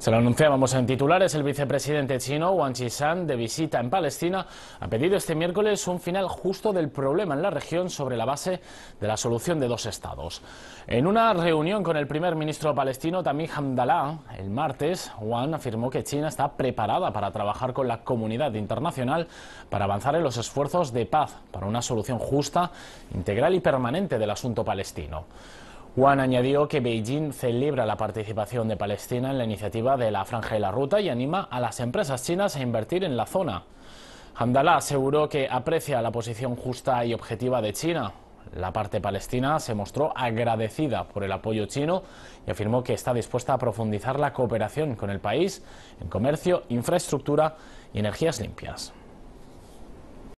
Se lo anunciábamos en titulares, el vicepresidente chino Wang Qishan, de visita en Palestina, ha pedido este miércoles un final justo del problema en la región sobre la base de la solución de dos estados. En una reunión con el primer ministro palestino Tamim Hamdallah, el martes, Wang afirmó que China está preparada para trabajar con la comunidad internacional para avanzar en los esfuerzos de paz para una solución justa, integral y permanente del asunto palestino. Juan añadió que Beijing celebra la participación de Palestina en la iniciativa de la Franja y la Ruta y anima a las empresas chinas a invertir en la zona. Handala aseguró que aprecia la posición justa y objetiva de China. La parte palestina se mostró agradecida por el apoyo chino y afirmó que está dispuesta a profundizar la cooperación con el país en comercio, infraestructura y energías limpias.